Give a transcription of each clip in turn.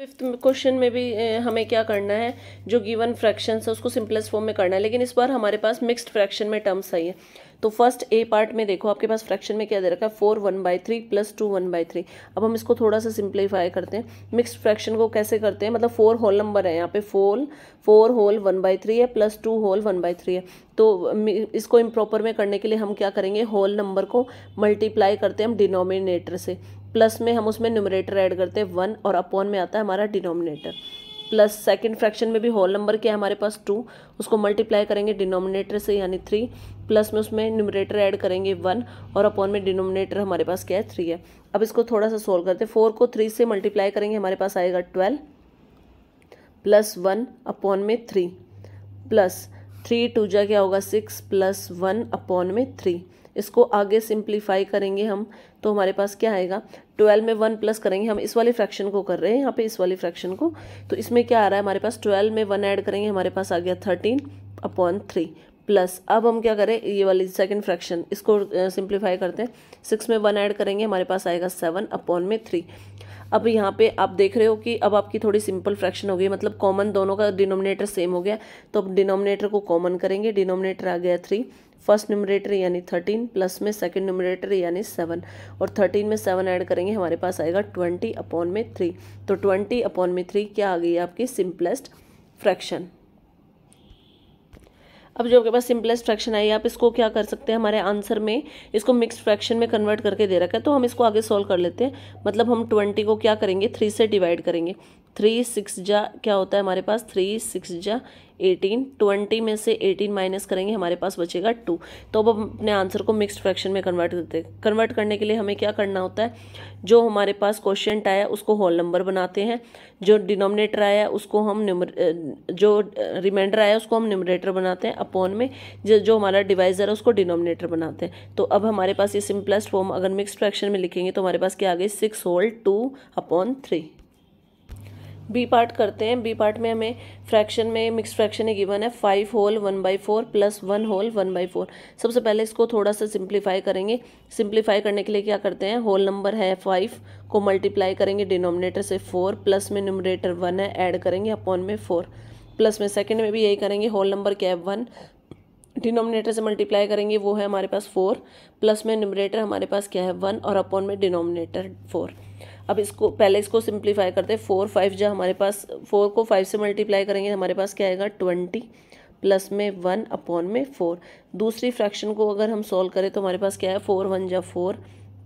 fifth question में भी हमें क्या करना है जो गिवन फ्रैक्शन है उसको सिंपलेस्ट फॉर्म में करना है लेकिन इस बार हमारे पास मिक्स्ड फ्रैक्शन में टर्म्स आई है तो फर्स्ट ए पार्ट में देखो आपके पास फ्रैक्शन में क्या दे रखा है four one by three plus two one by three अब हम इसको थोड़ा सा सिंप्लीफाई करते हैं मिक्सड फ्रैक्शन को कैसे करते हैं मतलब फोर होल नंबर है यहाँ पे four four whole one by three है plus two whole one by three है तो इसको इम्प्रॉपर में करने के लिए हम क्या करेंगे होल नंबर को मल्टीप्लाई करते हैं हम डिनोमिनेटर से प्लस में हम उसमें न्यूमरेटर ऐड करते हैं वन और अपॉन में आता है हमारा डिनोमिनेटर प्लस सेकंड फ्रैक्शन में भी होल नंबर के हमारे पास टू उसको मल्टीप्लाई करेंगे डिनोमिनेटर से यानी थ्री प्लस में उसमें न्यूमरेटर ऐड करेंगे वन और अपॉन में डिनोमिनेटर हमारे पास क्या है थ्री है अब इसको थोड़ा सा सोल्व करते हैं फोर को थ्री से मल्टीप्लाई करेंगे हमारे पास आएगा ट्वेल्व प्लस वन अपॉन में थ्री प्लस थ्री टू जा क्या होगा सिक्स प्लस वन अपॉन में थ्री इसको आगे सिंप्लीफाई करेंगे हम तो हमारे पास क्या आएगा ट्वेल्व में वन प्लस करेंगे हम इस वाले फ्रैक्शन को कर रहे हैं यहाँ पे इस वाले फ्रैक्शन को तो इसमें क्या आ रहा है हमारे पास ट्वेल्व में वन ऐड करेंगे हमारे पास आ गया थर्टीन अपॉन थ्री प्लस अब हम क्या करें ये वाली सेकेंड फ्रैक्शन इसको सिंप्लीफाई करते हैं सिक्स में वन ऐड करेंगे हमारे पास आएगा सेवन अपॉन में थ्री अब यहाँ पे आप देख रहे हो कि अब आपकी थोड़ी सिंपल फ्रैक्शन हो गई मतलब कॉमन दोनों का डिनोमिनेटर सेम हो गया तो अब डिनोमिनेटर को कॉमन करेंगे डिनोमिनेटर आ गया थ्री फर्स्ट न्यूमरेटर यानी थर्टीन प्लस में सेकंड न्यूमरेटर यानी सेवन और थर्टीन में सेवन ऐड करेंगे हमारे पास आएगा ट्वेंटी अपॉन में थ्री तो ट्वेंटी अपॉन में थ्री क्या आ गई आपकी सिंपलेस्ट फ्रैक्शन अब जो आपके पास सिंपलेस्ट फ्रैक्शन आई आप इसको क्या कर सकते हैं हमारे आंसर में इसको मिक्स फ्रैक्शन में कन्वर्ट करके दे रखा है तो हम इसको आगे सॉल्व कर लेते हैं मतलब हम ट्वेंटी को क्या करेंगे थ्री से डिवाइड करेंगे थ्री सिक्स जा क्या होता है हमारे पास थ्री सिक्स जा एटीन ट्वेंटी में से एटीन माइनस करेंगे हमारे पास बचेगा टू तो अब अपने आंसर को मिक्सड फ्रैक्शन में कन्वर्ट करते हैं कन्वर्ट करने के लिए हमें क्या करना होता है जो हमारे पास क्वेश्चन आया उसको होल नंबर बनाते हैं जो डिनोमिनेटर आया उसको हम जो रिमाइंडर आया उसको हम न्यूमरेटर बनाते हैं अपॉन में जो जो हमारा डिवाइजर है उसको डिनोमिनेटर बनाते हैं तो अब हमारे पास ये सिंपलेस्ट फॉर्म अगर मिक्स फ्रैक्शन में लिखेंगे तो हमारे पास क्या आ गई six whole two upon three B part करते हैं बी पार्ट में हमें फ्रैक्शन में मिक्स फ्रैक्शन है गिवन है five whole one by four plus one whole one by four सबसे पहले इसको थोड़ा सा सिंप्लीफाई करेंगे सिंप्लीफाई करने के लिए क्या करते हैं होल नंबर है फाइव को मल्टीप्लाई करेंगे डिनोमिनेटर से फोर प्लस में नोमिनेटर वन है ऐड करेंगे अपॉन में फोर प्लस में सेकेंड में भी यही करेंगे होल नंबर क्या है वन डिनोमिनेटर से मल्टीप्लाई करेंगे वो है हमारे पास फोर प्लस में नोमिनेटर हमारे पास क्या है वन और अपॉन में डिनोमिनेटर फोर अब इसको पहले इसको सिंप्लीफाई करते हैं फोर फाइव जहाँ हमारे पास फोर को फाइव से मल्टीप्लाई करेंगे हमारे पास क्या आएगा ट्वेंटी प्लस में वन अपॉन में फोर दूसरी फ्रैक्शन को अगर हम सॉल्व करें तो हमारे पास क्या है फोर वन जा फोर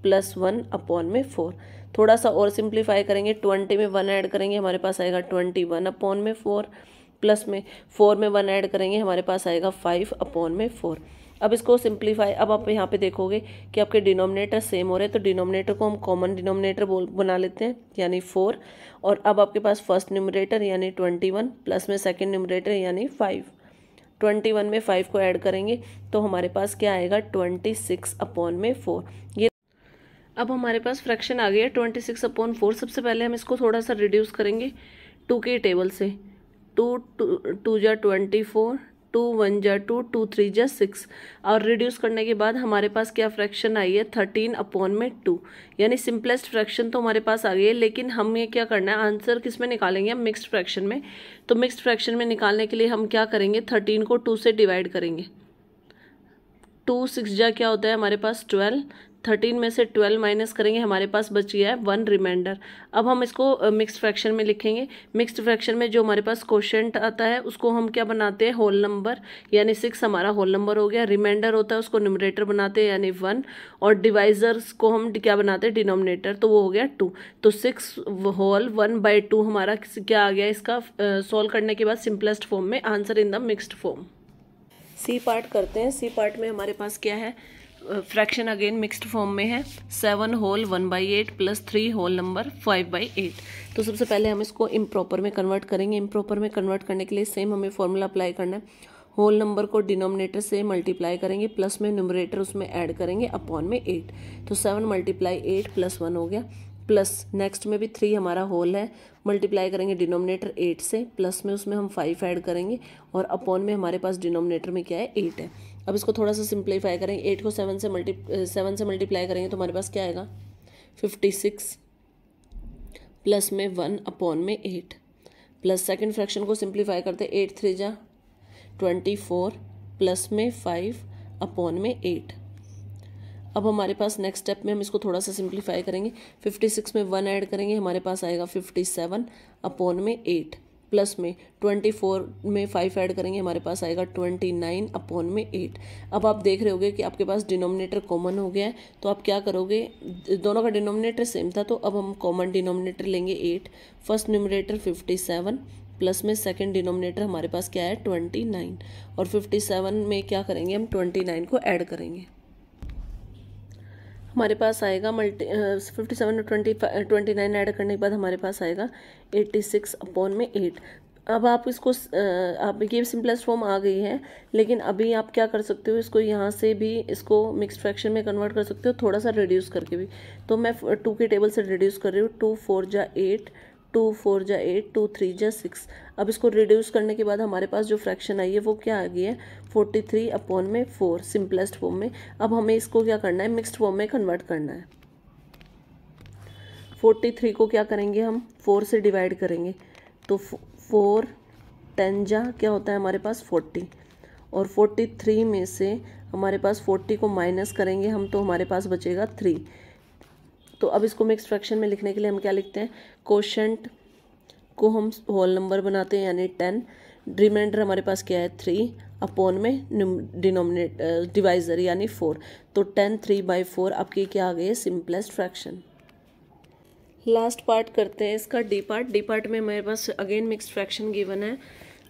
प्लस वन अपॉन में फोर थोड़ा सा और सिंप्लीफाई करेंगे ट्वेंटी में वन ऐड करेंगे हमारे पास आएगा ट्वेंटी वन अपॉन में फोर प्लस में फोर में वन ऐड करेंगे हमारे पास आएगा फाइव अपॉन में फोर अब इसको सिंप्लीफाई अब आप यहाँ पे देखोगे कि आपके डिनोमिनेटर सेम हो रहे हैं तो डिनोमिनेटर को हम कॉमन डिनोमिनेटर बोल बना लेते हैं यानी फोर और अब आपके पास फर्स्ट न्यूमरेटर यानी ट्वेंटी वन प्लस में सेकेंड न्यूमरेटर यानी फाइव ट्वेंटी वन में फाइव को ऐड करेंगे तो हमारे पास क्या आएगा ट्वेंटी सिक्स अपॉन में फोर ये अब हमारे पास फ्रैक्शन आ गया ट्वेंटी सिक्स अपॉन फोर सबसे पहले हम इसको थोड़ा सा रिड्यूस करेंगे टू के टेबल से टू टू टू जा ट्वेंटी फोर टू वन जा टू टू थ्री जा सिक्स और रिड्यूस करने के बाद हमारे पास क्या फ्रैक्शन आई है थर्टीन अपॉन में टू यानी सिंपलेस्ट फ्रैक्शन तो हमारे पास आ गई है लेकिन हमें क्या करना है आंसर किस में निकालेंगे हम मिक्सड फ्रैक्शन में तो मिक्सड फ्रैक्शन में निकालने के लिए हम क्या करेंगे थर्टीन को टू से डिवाइड करेंगे टू सिक्स जा क्या होता है हमारे पास ट्वेल्व थर्टीन में से ट्वेल्व माइनस करेंगे हमारे पास बच गया है वन रिमाइंडर अब हम इसको मिक्स फ्रैक्शन में लिखेंगे मिक्स फ्रैक्शन में जो हमारे पास क्वेश्चन आता है उसको हम क्या बनाते हैं होल नंबर यानी सिक्स हमारा होल नंबर हो गया रिमाइंडर होता है उसको न्यूमरेटर बनाते हैं यानी वन और डिवाइजर्स को हम क्या बनाते हैं डिनोमिनेटर तो वो हो गया टू तो six whole one by two हमारा क्या आ गया इसका सॉल्व uh, करने के बाद सिंपलेस्ट फॉर्म में answer in the mixed form C part करते हैं सी पार्ट में हमारे पास क्या है फ्रैक्शन अगेन मिक्स्ड फॉर्म में है seven whole one by eight plus three whole number five by eight तो सबसे पहले हम इसको इम्प्रॉपर में कन्वर्ट करेंगे इम्प्रॉपर में कन्वर्ट करने के लिए सेम हमें फॉर्मूला अप्लाई करना है होल नंबर को डिनोमिनेटर से मल्टीप्लाई करेंगे प्लस में न्यूमरेटर उसमें ऐड करेंगे अपॉन में एट तो seven multiply eight plus one हो गया प्लस नेक्स्ट में भी थ्री हमारा होल है मल्टीप्लाई करेंगे डिनोमिनेटर एट से प्लस में उसमें हम फाइव ऐड करेंगे और अपॉन में हमारे पास डिनोमिनेटर में क्या है एट है अब इसको थोड़ा सा सिंप्लीफाई करेंगे एट को सेवन से मल्टी सेवन से मल्टीप्लाई करेंगे तो हमारे पास क्या आएगा फिफ्टी सिक्स प्लस में वन अपॉन में एट प्लस सेकंड फ्रैक्शन को सिंप्लीफाई करते एट थ्री जा ट्वेंटी फोर प्लस में फाइव अपॉन में एट अब हमारे पास नेक्स्ट स्टेप में हम इसको थोड़ा सा सिंप्लीफाई करेंगे फिफ्टी सिक्स में वन ऐड करेंगे हमारे पास आएगा फिफ्टी सेवन अपॉन में एट प्लस में ट्वेंटी फोर में फाइव ऐड करेंगे हमारे पास आएगा ट्वेंटी नाइन अपॉन में एट अब आप देख रहे होगे कि आपके पास डिनोमिनेटर कॉमन हो गया है तो आप क्या करोगे दोनों का डिनोमिनेटर सेम था तो अब हम कॉमन डिनोमिनेटर लेंगे eight first numerator fifty seven plus में सेकंड डिनोमिनेटर हमारे पास क्या है ट्वेंटी नाइन और फिफ्टी सेवन में क्या करेंगे हम ट्वेंटी नाइन को ऐड करेंगे हमारे पास आएगा multi fifty seven twenty twenty nine add करने के बाद हमारे पास आएगा एट्टी सिक्स अपॉन में एट अब आप इसको आप ये सिंपलेस्ट फॉर्म आ गई है लेकिन अभी आप क्या कर सकते हो इसको यहाँ से भी इसको मिक्स फ्रैक्शन में कन्वर्ट कर सकते हो थोड़ा सा रिड्यूस करके भी तो मैं टू के टेबल से रिड्यूस कर रही हूँ टू फोर जा एट टू फोर जा एट टू थ्री जा सिक्स अब इसको रिड्यूस करने के बाद हमारे पास जो फ्रैक्शन आई है वो क्या आ गई है फोर्टी थ्री अपॉन में फोर सिंपलेस्ट फॉर्म में अब हमें इसको क्या करना है मिक्सड फॉर्म में कन्वर्ट करना है फोर्टी थ्री को क्या करेंगे हम फोर से डिवाइड करेंगे तो फोर टेन जा क्या होता है हमारे पास फोर्टी और फोर्टी थ्री में से हमारे पास फोर्टी को माइनस करेंगे हम तो हमारे पास बचेगा थ्री तो अब इसको मिक्स फ्रैक्शन में लिखने के लिए हम क्या लिखते हैं कोशंट को हम होल नंबर बनाते हैं यानी टेन रिमाइंडर हमारे पास क्या है थ्री अपोन में डिनोमिनेट डिवाइजर यानी फोर तो टेन थ्री बाई फोर आपकी क्या आ गई है सिंपलेस्ट फ्रैक्शन लास्ट पार्ट करते हैं इसका डी पार्ट डी पार्ट में मेरे पास अगेन मिक्स फ्रैक्शन गिवन है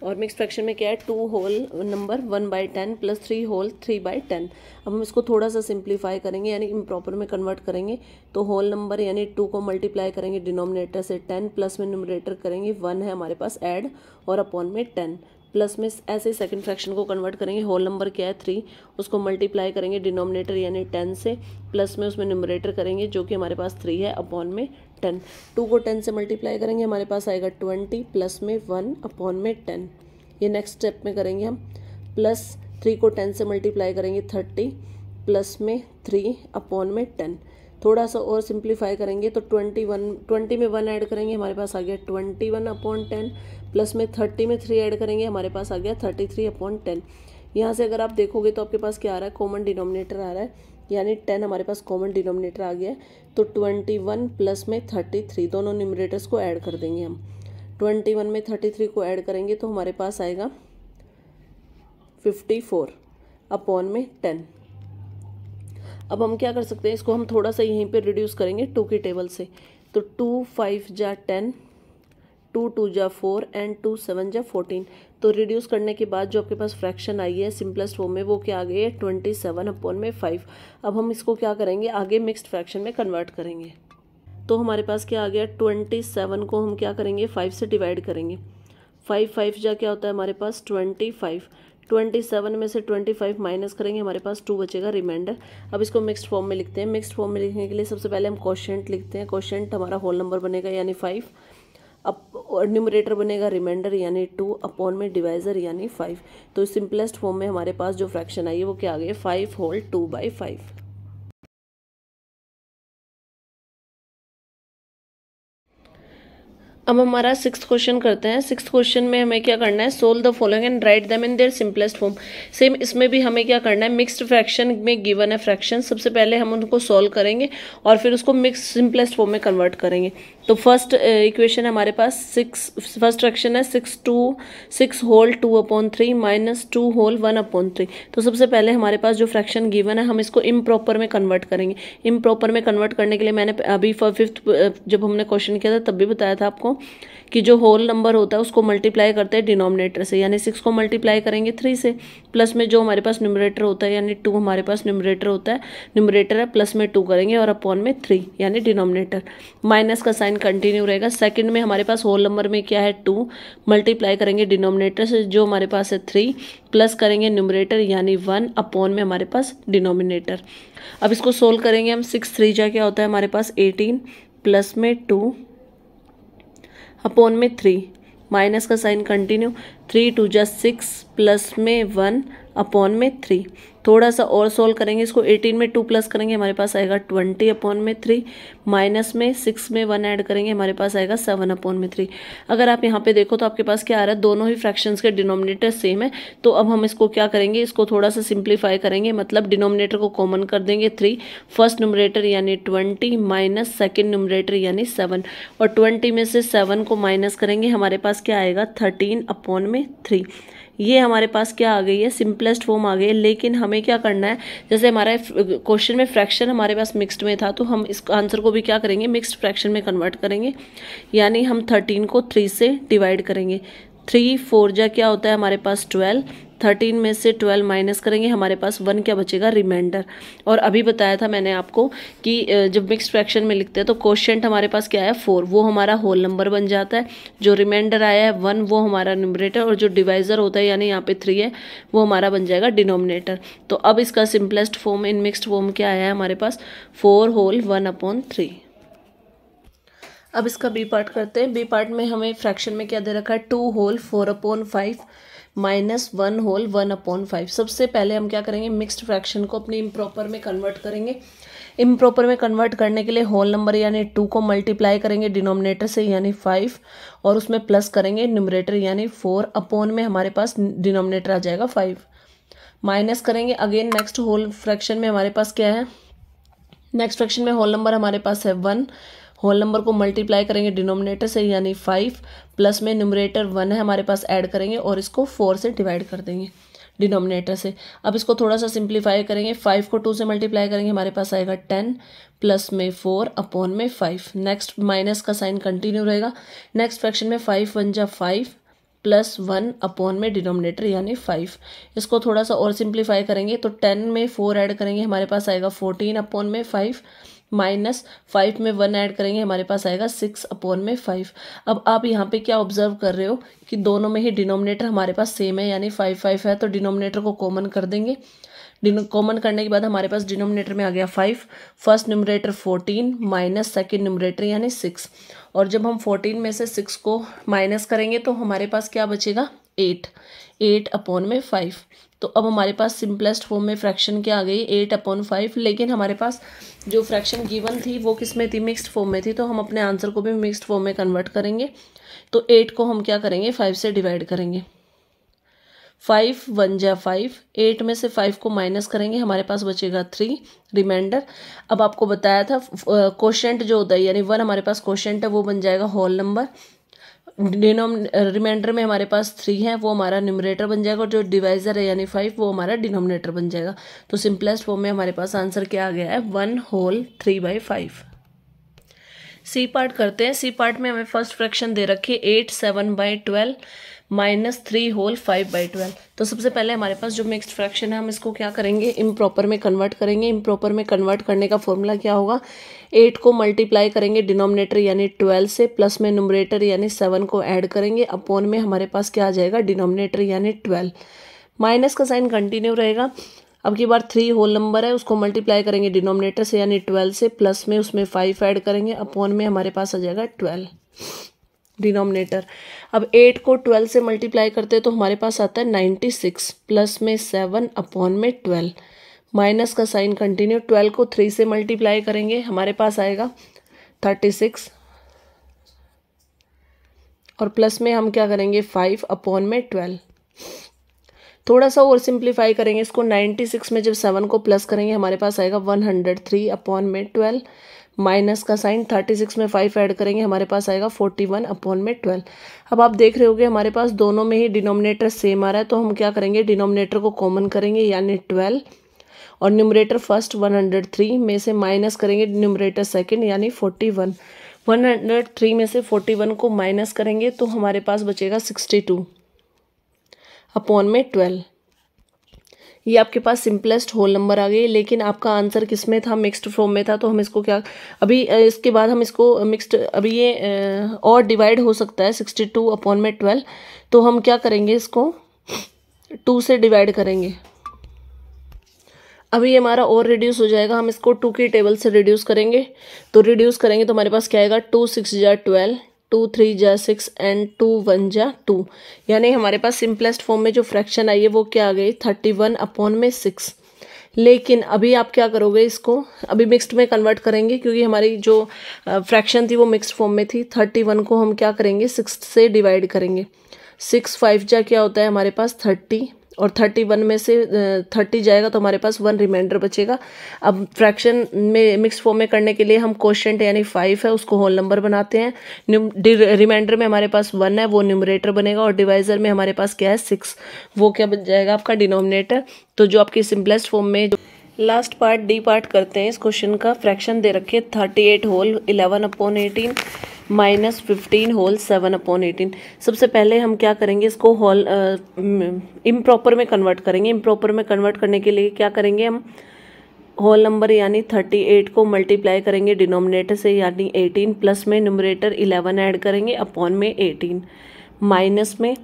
और मिक्स फ्रैक्शन में क्या है two whole number one by ten plus three whole three by ten अब हम इसको थोड़ा सा सिंप्लीफाई करेंगे यानी इम्प्रॉपर में कन्वर्ट करेंगे तो होल नंबर यानी टू को मल्टीप्लाई करेंगे डिनोमिनेटर से टेन प्लस में नोमिनेटर करेंगे वन है हमारे पास एड और अपॉन में टेन प्लस में ऐसे ही सेकेंड फ्रैक्शन को कन्वर्ट करेंगे होल नंबर क्या है थ्री उसको मल्टीप्लाई करेंगे डिनोमिनेटर यानी टेन से प्लस में उसमें नोमिनेटर करेंगे जो कि हमारे पास थ्री है अपॉन में टेन टू को टेन से मल्टीप्लाई करेंगे हमारे पास आएगा ट्वेंटी प्लस में वन अपॉन में टेन ये नेक्स्ट स्टेप में करेंगे हम प्लस थ्री को टेन से मल्टीप्लाई करेंगे थर्टी प्लस में थ्री अपॉन में टेन थोड़ा सा और सिंप्लीफाई करेंगे तो ट्वेंटी वन ट्वेंटी में वन ऐड करेंगे हमारे पास आ गया twenty one upon ten plus में थर्टी में थ्री ऐड करेंगे हमारे पास आ गया थर्टी थ्री अपॉन टेन यहाँ से अगर आप देखोगे तो आपके पास क्या आ रहा है कॉमन डिनोमिनेटर आ रहा है यानी टेन हमारे पास कॉमन डिनोमिनेटर आ गया है तो ट्वेंटी वन प्लस में थर्टी थ्री दोनों न्यूमिनेटर्स को ऐड कर देंगे हम ट्वेंटी वन में थर्टी थ्री को ऐड करेंगे तो हमारे पास आएगा फिफ्टी फोर अपॉन में टेन अब हम क्या कर सकते हैं इसको हम थोड़ा सा यहीं पे रिड्यूस करेंगे टू की टेबल से तो टू फाइव जा टेन टू टू जा फोर एंड टू सेवन जा फोर्टीन तो रिड्यूस करने के बाद जो आपके पास फ्रैक्शन आई है सिंपलेस्ट फॉर्म में वो क्या आ गई है ट्वेंटी सेवन अपॉन में फाइव अब हम इसको क्या करेंगे आगे मिक्सड फ्रैक्शन में कन्वर्ट करेंगे तो हमारे पास क्या आ गया ट्वेंटी सेवन को हम क्या करेंगे फाइव से डिवाइड करेंगे फाइव फाइव जा क्या होता है हमारे पास ट्वेंटी फाइव ट्वेंटी सेवन में से ट्वेंटी फाइव माइनस करेंगे हमारे पास टू बचेगा रिमाइंडर अब इसको मिक्सड फॉर्म में लिखते हैं मिक्सड फॉर्म में लिखने के लिए सबसे पहले हम क्वेश्चन लिखते हैं क्वेश्चन हमारा होल नंबर बनेगा यानी फाइव अपन्यूमरेटर बनेगा रिमाइंडर यानी टू अपॉन में डिवाइजर यानी फाइव तो सिंपलेस्ट फॉर्म में हमारे पास जो फ्रैक्शन आई है वो क्या आ गई five whole two by five अब हमारा सिक्स क्वेश्चन करते हैं सिक्स क्वेश्चन में हमें क्या करना है solve the following and write them in their simplest form same इसमें भी हमें क्या करना है मिक्स्ड फ्रैक्शन में गिवन है फ्रैक्शन सबसे पहले हम उनको सोल्व करेंगे और फिर उसको मिक्स सिंपलेस्ट फॉर्म में कन्वर्ट करेंगे तो फर्स्ट इक्वेशन uh, हमारे पास सिक्स फर्स्ट फ्रैक्शन है six two six whole two upon three minus two whole one upon three तो सबसे पहले हमारे पास जो फ्रैक्शन गिवन है हम इसको इम प्रॉपर में कन्वर्ट करेंगे इम में कन्वर्ट करने के लिए मैंने अभी फिफ्थ uh, जब हमने क्वेश्चन किया था तब भी बताया था आपको कि जो होल नंबर होता है उसको मल्टीप्लाई करते हैं डिनोमिनेटर से यानी सिक्स को मल्टीप्लाई करेंगे थ्री से प्लस में जो हमारे पास न्यूमरेटर होता है यानी टू हमारे पास न्यूमरेटर होता है न्यूमरेटर है प्लस में टू करेंगे और अपॉन में थ्री यानी डिनोमिनेटर माइनस का साइन कंटिन्यू रहेगा सेकंड में हमारे पास होल नंबर में क्या है टू मल्टीप्लाई करेंगे डिनोमिनेटर से जो हमारे पास है थ्री प्लस करेंगे न्यूमरेटर यानी वन अपॉन में हमारे पास डिनोमिनेटर अब इसको सोल्व करेंगे हम सिक्स थ्री जा क्या होता है हमारे पास एटीन प्लस में टू अपॉन में थ्री माइनस का साइन कंटिन्यू थ्री टू जा सिक्स प्लस में वन अपॉन में थ्री थोड़ा सा और सोल्व करेंगे इसको 18 में 2 प्लस करेंगे हमारे पास आएगा 20 अपॉन में 3 माइनस में 6 में 1 ऐड करेंगे हमारे पास आएगा 7 अपॉन में 3 अगर आप यहाँ पे देखो तो आपके पास क्या आ रहा है दोनों ही फ्रैक्शंस के डिनोमिनेटर सेम है तो अब हम इसको क्या करेंगे इसको थोड़ा सा सिंप्लीफाई करेंगे मतलब डिनोमिनेटर को कॉमन कर देंगे थ्री फर्स्ट नमरेटर यानी ट्वेंटी माइनस सेकेंड नुमरेटर यानी सेवन और ट्वेंटी में से सेवन को माइनस करेंगे हमारे पास क्या आएगा थर्टीन अपॉन में थ्री ये हमारे पास क्या आ गई है सिंपलेस्ट फॉर्म आ गई है लेकिन हमें क्या करना है जैसे हमारा क्वेश्चन में फ्रैक्शन हमारे पास मिक्सड में था तो हम इस आंसर को भी क्या करेंगे मिक्सड फ्रैक्शन में कन्वर्ट करेंगे यानी हम थर्टीन को थ्री से डिवाइड करेंगे थ्री फोर जा क्या होता है हमारे पास ट्वेल्व थर्टीन में से ट्वेल्व माइनस करेंगे हमारे पास वन क्या बचेगा रिमाइंडर और अभी बताया था मैंने आपको कि जब मिक्स फ्रैक्शन में लिखते हैं तो क्वेश्चन हमारे पास क्या है फोर वो हमारा होल नंबर बन जाता है जो रिमाइंडर आया है वन वो हमारा न्यूमरेटर और जो डिवाइज़र होता है यानी यहाँ पे थ्री है वो हमारा बन जाएगा डिनोमिनेटर तो अब इसका simplest form in mixed form क्या आया है हमारे पास four whole one upon three अब इसका बी पार्ट करते हैं बी पार्ट में हमें फ्रैक्शन में क्या दे रखा है two whole four upon five minus one whole one upon five सबसे पहले हम क्या करेंगे मिक्स्ड फ्रैक्शन को अपने इम्प्रॉपर में कन्वर्ट करेंगे इम्प्रॉपर में कन्वर्ट करने के लिए होल नंबर यानी टू को मल्टीप्लाई करेंगे डिनोमिनेटर से यानी फाइव और उसमें प्लस करेंगे न्यूमरेटर यानी फोर अपॉन में हमारे पास डिनोमिनेटर आ जाएगा फाइव माइनस करेंगे अगेन नेक्स्ट होल फ्रैक्शन में हमारे पास क्या है नेक्स्ट फ्रैक्शन में होल नंबर हमारे पास है वन होल नंबर को मल्टीप्लाई करेंगे डिनोमिनेटर से यानी फाइव प्लस में न्यूमरेटर वन है हमारे पास ऐड करेंगे और इसको फोर से डिवाइड कर देंगे डिनोमिनेटर से अब इसको थोड़ा सा सिंप्लीफाई करेंगे फाइव को टू से मल्टीप्लाई करेंगे हमारे पास आएगा टेन प्लस में फोर अपॉन में फाइव नेक्स्ट माइनस का साइन कंटिन्यू रहेगा नेक्स्ट फ्रैक्शन में फाइव वन जा फाइव प्लस वन अपॉन में डिनोमिनेटर यानी फाइव इसको थोड़ा सा और सिंप्लीफाई करेंगे तो टेन में फोर ऐड करेंगे हमारे पास आएगा फोर्टीन अपॉन में फाइव माइनस फाइव में वन ऐड करेंगे हमारे पास आएगा सिक्स अपॉन में फाइव अब आप यहाँ पे क्या ऑब्जर्व कर रहे हो कि दोनों में ही डिनोमिनेटर हमारे पास सेम है यानी फाइव फाइव है तो डिनोमिनेटर को कॉमन कर देंगे कॉमन करने के बाद हमारे पास डिनोमिनेटर में आ गया five first numerator fourteen minus second numerator यानी सिक्स और जब हम फोर्टीन में से सिक्स को माइनस करेंगे तो हमारे पास क्या बचेगा एट एट अपॉन में फाइव तो अब हमारे पास सिंपलेस्ट फॉर्म में फ्रैक्शन क्या आ गई एट अपॉन फाइव लेकिन हमारे पास जो फ्रैक्शन गिवन थी वो किस में थी मिक्सड फॉर्म में थी तो हम अपने आंसर को भी मिक्सड फॉर्म में कन्वर्ट करेंगे तो एट को हम क्या करेंगे फाइव से डिवाइड करेंगे फाइव वन जा फाइव एट में से फाइव को माइनस करेंगे हमारे पास बचेगा थ्री रिमाइंडर अब आपको बताया था क्वेश्चन uh, जो होता है यानी वन हमारे पास क्वेश्चन है वो बन जाएगा होल नंबर डिनोम रिमाइंडर में हमारे पास थ्री है वो हमारा न्यूमरेटर बन जाएगा और जो डिवाइजर है यानी फाइव वो हमारा डिनोमिनेटर बन जाएगा तो सिंपलेस्ट फॉर्म में हमारे पास आंसर क्या आ गया है one whole three by five C part करते हैं सी पार्ट में हमें फर्स्ट फ्रैक्शन दे रखी है eight seven by twelve minus three whole five by twelve तो सबसे पहले हमारे पास जो मिक्सड फ्रैक्शन है हम इसको क्या करेंगे इम्प्रॉपर में कन्वर्ट करेंगे इम्प्रॉपर में कन्वर्ट करने का फॉर्मूला क्या होगा एट को मल्टीप्लाई करेंगे डिनोमिनेटर यानी ट्वेल्व से प्लस में नुमरेटर यानी सेवन को ऐड करेंगे अपॉन में हमारे पास क्या आ जाएगा डिनोमिनेटर यानी ट्वेल्व माइनस का साइन कंटिन्यू रहेगा अब की बार थ्री होल नंबर है उसको मल्टीप्लाई करेंगे डिनोमिनेटर से यानी ट्वेल्व से प्लस में उसमें फाइव ऐड करेंगे अपॉन में हमारे पास आ जाएगा ट्वेल्व डिनोमिनेटर अब एट को ट्वेल्व से मल्टीप्लाई करते हैं तो हमारे पास आता है नाइन्टी सिक्स प्लस में सेवन अपॉन में ट्वेल्व माइनस का साइन कंटिन्यू ट्वेल्व को थ्री से मल्टीप्लाई करेंगे हमारे पास आएगा थर्टी सिक्स और प्लस में हम क्या करेंगे फाइव अपॉन में ट्वेल्व थोड़ा सा और सिंप्लीफाई करेंगे इसको नाइन्टी सिक्स में जब सेवन को प्लस करेंगे हमारे पास आएगा वन हंड्रेड थ्री अपॉन में ट्वेल्व माइनस का साइन थर्टी सिक्स में फाइव ऐड करेंगे हमारे पास आएगा फोर्टी वन अपॉन में ट्वेल्व अब आप देख रहे होगे हमारे पास दोनों में ही डिनोमिनेटर सेम आ रहा है तो हम क्या करेंगे डिनोमिनेटर को कॉमन करेंगे यानी ट्वेल्व और numerator first one hundred three में से माइनस करेंगे न्यूमरेटर सेकेंड यानी forty one one hundred three में से फोर्टी वन को माइनस करेंगे तो हमारे पास बचेगा सिक्सटी टू अपॉन में ट्वेल्व ये आपके पास सिंपलेस्ट होल नंबर आ गई लेकिन आपका आंसर किस में था मिक्स्ड फॉर्म में था तो हम इसको क्या अभी इसके बाद हम इसको मिक्स्ड अभी ये और डिवाइड हो सकता है सिक्सटी टू अपॉन में ट्वेल्व तो हम क्या करेंगे इसको टू से डिवाइड करेंगे अभी ये हमारा और रिड्यूस हो जाएगा हम इसको टू की टेबल से रिड्यूस करेंगे तो रिड्यूस करेंगे तो हमारे पास क्या आएगा टू सिक्स जार ट्वेल्व टू थ्री जा सिक्स एंड टू वन जा टू यानी हमारे पास सिंपलेस्ट फॉर्म में जो फ्रैक्शन आई है वो क्या आ गई थर्टी वन अपॉन में सिक्स लेकिन अभी आप क्या करोगे इसको अभी मिक्स्ड में कन्वर्ट करेंगे क्योंकि हमारी जो फ्रैक्शन थी वो मिक्स्ड फॉर्म में थी थर्टी वन को हम क्या करेंगे सिक्स से डिवाइड करेंगे सिक्स फाइव जा क्या होता है हमारे पास थर्टी और थर्टी वन में से थर्टी जाएगा तो हमारे पास वन रिमाइंडर बचेगा अब फ्रैक्शन में मिक्स फॉर्म में करने के लिए हम क्वेश्चन यानी फाइव है उसको होल नंबर बनाते हैं रिमाइंडर में हमारे पास वन है वो न्यूमरेटर बनेगा और डिवाइजर में हमारे पास क्या है सिक्स वो क्या बन जाएगा आपका डिनोमिनेटर तो जो आपकी सिंपलेस्ट फॉर्म में जो लास्ट पार्ट डी पार्ट करते हैं इस क्वेश्चन का फ्रैक्शन दे रखे thirty eight whole eleven upon eighteen minus fifteen whole seven upon eighteen सबसे पहले हम क्या करेंगे इसको होल इम प्रॉपर में कन्वर्ट करेंगे इम प्रॉपर में कन्वर्ट करने के लिए क्या करेंगे हम होल नंबर यानी थर्टी एट को मल्टीप्लाई करेंगे डिनोमिनेटर से यानी एटीन प्लस में नमरेटर इलेवन ऐड करेंगे अपॉन में एटीन माइनस में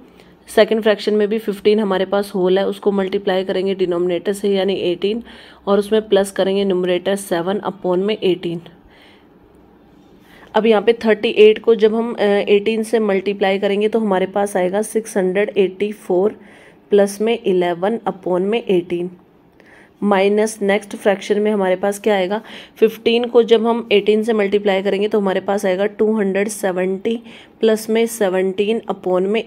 सेकंड फ्रैक्शन में भी 15 हमारे पास होल है उसको मल्टीप्लाई करेंगे डिनोमिनेटर से यानी 18 और उसमें प्लस करेंगे न्यूमरेटर 7 अपॉन में 18 अब यहाँ पे 38 को जब हम 18 से मल्टीप्लाई करेंगे तो हमारे पास आएगा 684 प्लस में 11 अपॉन में 18 माइनस नेक्स्ट फ्रैक्शन में हमारे पास क्या आएगा 15 को जब हम 18 से मल्टीप्लाई करेंगे तो हमारे पास आएगा 270 प्लस में 17 अपॉन में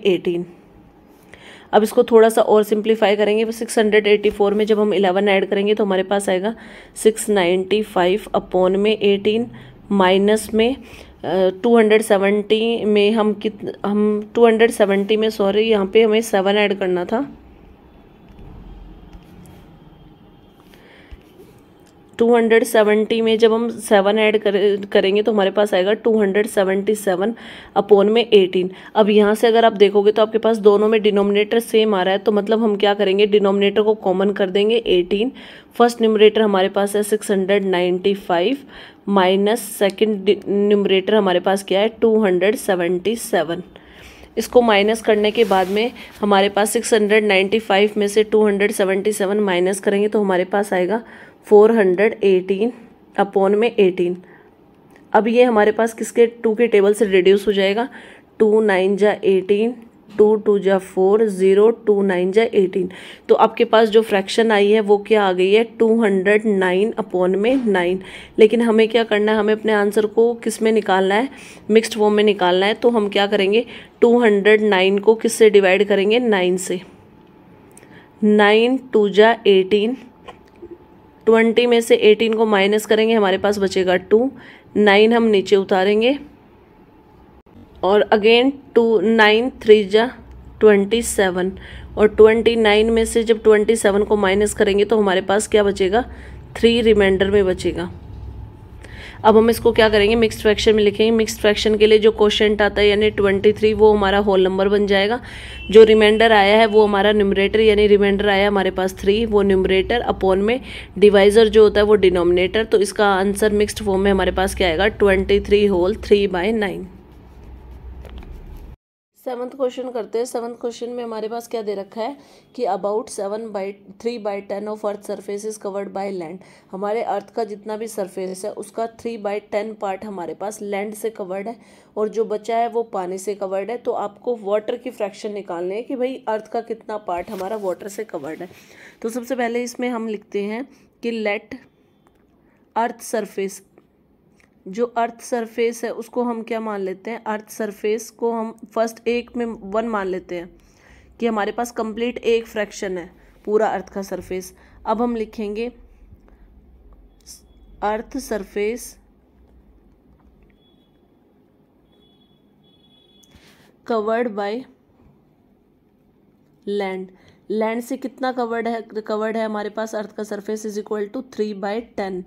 अब इसको थोड़ा सा और सिंप्लीफाई करेंगे सिक्स हंड्रेड एटी फोर में जब हम इलेवन ऐड करेंगे तो हमारे पास आएगा सिक्स नाइन्टी फाइव अपॉन में एटीन माइनस में टू हंड्रेड सेवेंटी में हम कित हम टू हंड्रेड सेवेंटी में सॉरी यहाँ पे हमें सेवन ऐड करना था टू हंड्रेड सेवेंटी में जब हम सेवन ऐड करेंगे तो हमारे पास आएगा टू हंड्रेड सेवन अपोन में एटीन अब यहाँ से अगर आप देखोगे तो आपके पास दोनों में डिनोमिनेटर सेम आ रहा है तो मतलब हम क्या करेंगे डिनोमिनेटर को कॉमन कर देंगे एटीन फर्स्ट न्यूमरेटर हमारे पास है six hundred ninety five minus second numerator हमारे पास क्या है टू हंड्रेड सेवेंटी सेवन इसको माइनस करने के बाद में हमारे पास 695 में से 277 माइनस करेंगे तो हमारे पास आएगा फोर हंड्रेड एटीन अपॉन में एटीन अब ये हमारे पास किसके टू के टेबल से रिड्यूस हो जाएगा टू नाइन जा एटीन टू टू जा फोर ज़ीरो टू नाइन जा एटीन तो आपके पास जो फ्रैक्शन आई है वो क्या आ गई है टू हंड्रेड नाइन अपॉन में नाइन लेकिन हमें क्या करना है हमें अपने आंसर को किस में निकालना है मिक्स्ड फॉर्म में निकालना है तो हम क्या करेंगे टू हंड्रेड नाइन को किससे डिवाइड करेंगे नाइन से नाइन टू जा एटीन ट्वेंटी में से एटीन को माइनस करेंगे हमारे पास बचेगा टू नाइन हम नीचे उतारेंगे और अगेन टू नाइन थ्री जा ट्वेंटी सेवन और ट्वेंटी नाइन में से जब ट्वेंटी सेवन को माइनस करेंगे तो हमारे पास क्या बचेगा थ्री रिमाइंडर में बचेगा अब हम इसको क्या करेंगे मिक्स फ्रैक्शन में लिखेंगे मिक्स फ्रैक्शन के लिए जो क्वेश्चन आता है यानी ट्वेंटी थ्री वो हमारा होल नंबर बन जाएगा जो रिमाइंडर आया है वो हमारा न्यूमरेटर यानी रिमाइंडर आया हमारे पास थ्री वो न्यूमरेटर अपॉन में डिवाइजर जो होता है वो डिनोमिनेटर तो इसका आंसर मिक्सड फॉर्म में हमारे पास क्या आएगा twenty three whole three by nine seventh question करते हैं सेवन्थ क्वेश्चन में हमारे पास क्या दे रखा है कि about seven by three by ten of earth surface is covered by land हमारे अर्थ का जितना भी सरफेस है उसका थ्री बाई टेन पार्ट हमारे पास लैंड से कवर्ड है और जो बचा है वो पानी से कवर्ड है तो आपको वाटर की फ्रैक्शन निकालने है कि भाई अर्थ का कितना पार्ट हमारा वाटर से कवर्ड है तो सबसे पहले इसमें हम लिखते हैं कि लेट अर्थ सरफेस जो अर्थ सरफेस है उसको हम क्या मान लेते हैं अर्थ सरफेस को हम फर्स्ट एक में वन मान लेते हैं कि हमारे पास कंप्लीट एक फ्रैक्शन है पूरा अर्थ का सरफेस अब हम लिखेंगे earth surface covered by land land से कितना कवर्ड है कवर्ड है हमारे पास अर्थ का surface is equal to three by ten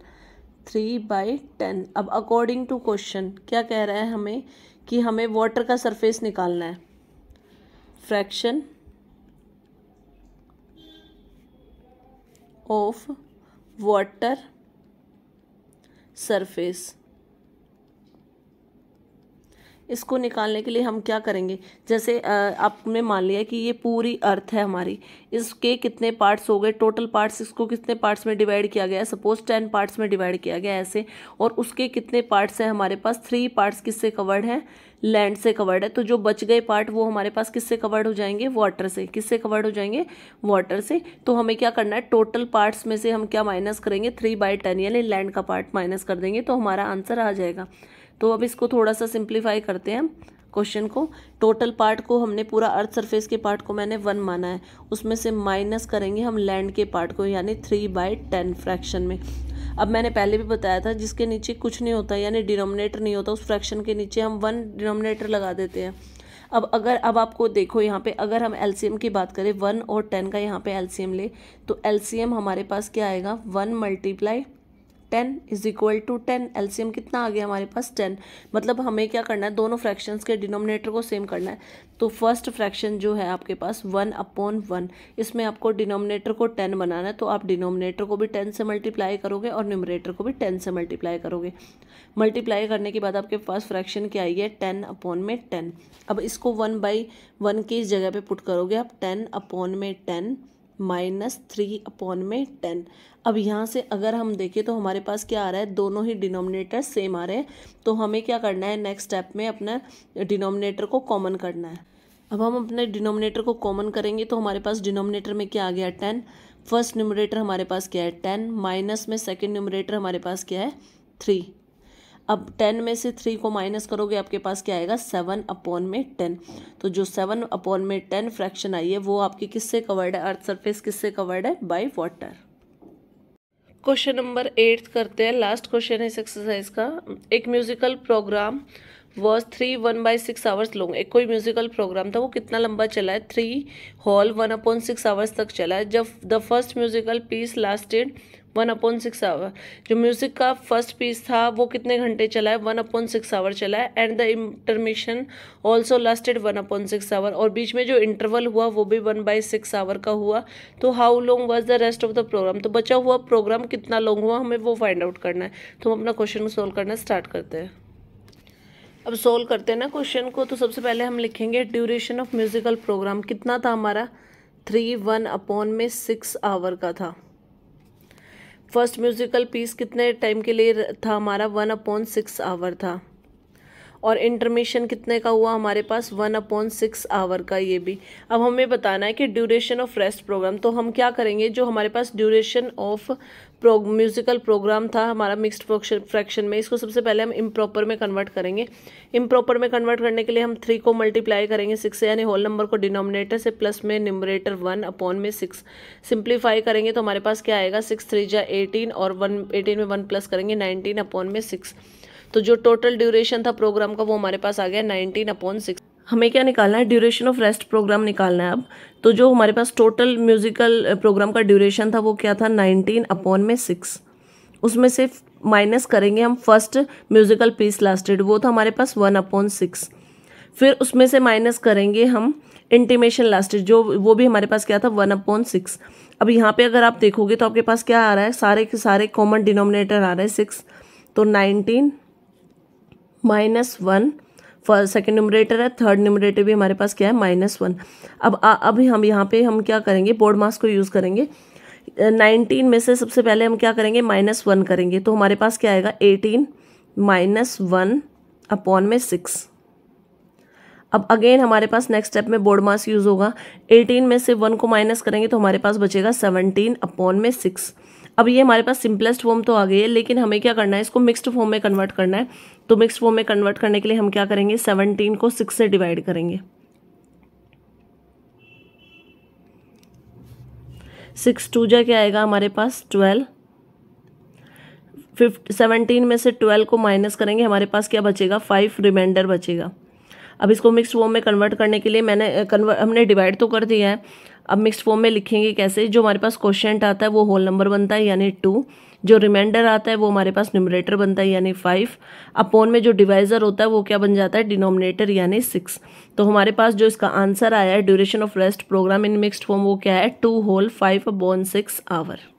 three by ten अब अकॉर्डिंग टू क्वेश्चन क्या कह रहा है हमें कि हमें वाटर का सरफेस निकालना है फ्रैक्शन ऑफ वाटर सरफेस इसको निकालने के लिए हम क्या करेंगे जैसे आपने मान लिया कि ये पूरी अर्थ है हमारी इसके कितने पार्ट्स हो गए टोटल पार्ट्स इसको कितने पार्ट्स में डिवाइड किया गया सपोज टेन पार्ट्स में डिवाइड किया गया ऐसे और उसके कितने पार्ट्स हैं हमारे पास थ्री पार्ट्स किससे कवर्ड हैं लैंड से कवर्ड है तो जो बच गए पार्ट वो हमारे पास किससे कवर्ड हो जाएंगे वाटर से किससे कवर्ड हो जाएंगे वाटर से तो हमें क्या करना है टोटल पार्ट्स में से हम क्या माइनस करेंगे थ्री बाई टेन यानी लैंड का पार्ट माइनस कर देंगे तो हमारा आंसर आ जाएगा तो अब इसको थोड़ा सा सिंप्लीफाई करते हैं क्वेश्चन को टोटल पार्ट को हमने पूरा अर्थ सरफेस के पार्ट को मैंने वन माना है उसमें से माइनस करेंगे हम लैंड के पार्ट को यानी थ्री बाई टेन फ्रैक्शन में अब मैंने पहले भी बताया था जिसके नीचे कुछ नहीं होता यानी डिनोमिनेटर नहीं होता उस फ्रैक्शन के नीचे हम वन डिनोमिनेटर लगा देते हैं अब अगर अब आपको देखो यहाँ पे अगर हम एलसीएम की बात करें वन और टेन का यहाँ पे एल ले तो एल हमारे पास क्या आएगा one multiply ten is equal to ten एल्सियम कितना आ गया हमारे पास टेन मतलब हमें क्या करना है दोनों फ्रैक्शंस के डिनोमिनेटर को सेम करना है तो फर्स्ट फ्रैक्शन जो है आपके पास वन अपॉन वन इसमें आपको डिनोमिनेटर को टेन बनाना है तो आप डिनोमिनेटर को भी टेन से मल्टीप्लाई करोगे और न्यूमरेटर को भी टेन से मल्टीप्लाई करोगे मल्टीप्लाई करने के बाद आपके पास फ्रैक्शन क्या आई है टेन अपॉन में टेन अब इसको वन बाई वन की जगह पे पुट करोगे आप टेन अपॉन में टेन माइनस थ्री अपॉन में टेन अब यहाँ से अगर हम देखें तो हमारे पास क्या आ रहा है दोनों ही डिनोमिनेटर सेम आ रहे हैं तो हमें क्या करना है नेक्स्ट स्टेप में अपना डिनोमिनेटर को कॉमन करना है अब हम अपने डिनोमिनेटर को कॉमन करेंगे तो हमारे पास डिनोमिनेटर में क्या आ गया टेन फर्स्ट न्यूमरेटर हमारे पास क्या है टेन माइनस में सेकेंड न्यूमरेटर हमारे पास क्या है थ्री अब टेन में से थ्री को माइनस करोगे आपके पास क्या आएगा सेवन अपॉन में टेन तो जो सेवन अपॉन में टेन फ्रैक्शन आई है वो आपकी किससे कवर्ड है अर्थ सरफेस किससे कवर्ड है by water question number eight करते हैं लास्ट क्वेश्चन है इस एक्सरसाइज का एक musical programme was three one by six hours long एक कोई म्यूजिकल प्रोग्राम था वो कितना लंबा चला है three whole one upon six hours तक चला है जब the first musical piece lasted one upon six hour जो म्यूज़िक का फर्स्ट पीस था वो कितने घंटे चला है वन अपॉन सिक्स आवर चला है and the intermission also lasted one upon six hour और बीच में जो इंटरवल हुआ वो भी वन बाई सिक्स आवर का हुआ तो how long was the rest of the programme तो बचा हुआ प्रोग्राम कितना लॉन्ग हुआ हमें वो फाइंड आउट करना है तो हम अपना क्वेश्चन सोल्व करना स्टार्ट करते हैं अब सोल्व करते हैं ना क्वेश्चन को तो सबसे पहले हम लिखेंगे ड्यूरेशन ऑफ म्यूज़िकल प्रोग्राम कितना था हमारा थ्री वन अपॉन में सिक्स आवर का था फर्स्ट म्यूज़िकल पीस कितने टाइम के लिए था हमारा वन अपॉइंट सिक्स आवर था और इंटरमिशन कितने का हुआ हमारे पास वन अपॉन सिक्स आवर का ये भी अब हमें बताना है कि ड्यूरेशन ऑफ रेस्ट प्रोग्राम तो हम क्या करेंगे जो हमारे पास ड्यूरेशन ऑफ प्रो म्यूज़िकल प्रोग्राम था हमारा मिक्सड फ्रैक्शन में इसको सबसे पहले हम इम्प्रॉपर में कन्वर्ट करेंगे इम्प्रॉपर में कन्वर्ट करने के लिए हम थ्री को मल्टीप्लाई करेंगे सिक्स से यानी होल नंबर को डिनोमिनेटर से प्लस में निमरेटर वन अपॉन में सिक्स सिंप्लीफाई करेंगे तो हमारे पास क्या आएगा सिक्स थ्री जै एटीन और वन एटीन में वन प्लस करेंगे नाइनटीन अपॉन में सिक्स तो जो टोटल ड्यूरेशन था प्रोग्राम का वो हमारे पास आ गया नाइनटीन अपॉन सिक्स हमें क्या निकालना है ड्यूरेशन ऑफ रेस्ट प्रोग्राम निकालना है अब तो जो हमारे पास टोटल म्यूजिकल प्रोग्राम का ड्यूरेशन था वो क्या था नाइनटीन अपॉन में सिक्स उसमें से माइनस करेंगे हम फर्स्ट म्यूजिकल पीस लास्टेड वो था हमारे पास वन अपॉन सिक्स फिर उसमें से माइनस करेंगे हम इंटीमेशन लास्टेड जो वो भी हमारे पास क्या था वन अपॉन सिक्स अब यहाँ पे अगर आप देखोगे तो आपके पास क्या आ रहा है सारे के सारे कॉमन डिनोमिनेटर आ रहे हैं सिक्स तो nineteen minus one first second numerator है थर्ड न्यूमरेटर भी हमारे पास क्या है माइनस वन अब आ, अब हम यहाँ पे हम क्या करेंगे बोर्ड मास को यूज़ करेंगे नाइनटीन में से सबसे पहले हम क्या करेंगे माइनस वन करेंगे तो हमारे पास क्या आएगा एटीन माइनस वन अपॉन में सिक्स अब अगेन हमारे पास नेक्स्ट स्टेप में बोर्ड मास यूज़ होगा एटीन में से वन को माइनस करेंगे तो हमारे पास बचेगा सेवनटीन अपॉन में सिक्स अब ये हमारे पास सिंपलेस्ट फॉर्म तो आ गई है लेकिन हमें क्या करना है इसको मिक्सड फॉर्म में कन्वर्ट करना है तो मिक्सड फॉर्म में कन्वर्ट करने के लिए हम क्या करेंगे सेवनटीन को सिक्स से डिवाइड करेंगे सिक्स टू जा क्या आएगा हमारे पास ट्वेल्व फिफ्ट सेवनटीन में से ट्वेल्व को माइनस करेंगे हमारे पास क्या बचेगा फाइव रिमाइंडर बचेगा अब इसको मिक्स फॉर्म में कन्वर्ट करने के लिए मैंने कन्वर्ट हमने डिवाइड तो कर दिया है अब मिक्स्ड फॉर्म में लिखेंगे कैसे जो हमारे पास क्वेश्चन आता है वो होल नंबर बनता है यानी टू जो रिमाइंडर आता है वो हमारे पास न्यूमरेटर बनता है यानी फाइव अपोन में जो डिवाइज़र होता है वो क्या बन जाता है डिनोमिनेटर यानी सिक्स तो हमारे पास जो इसका आंसर आया है duration of rest programme in mixed form वो क्या है two whole five upon six our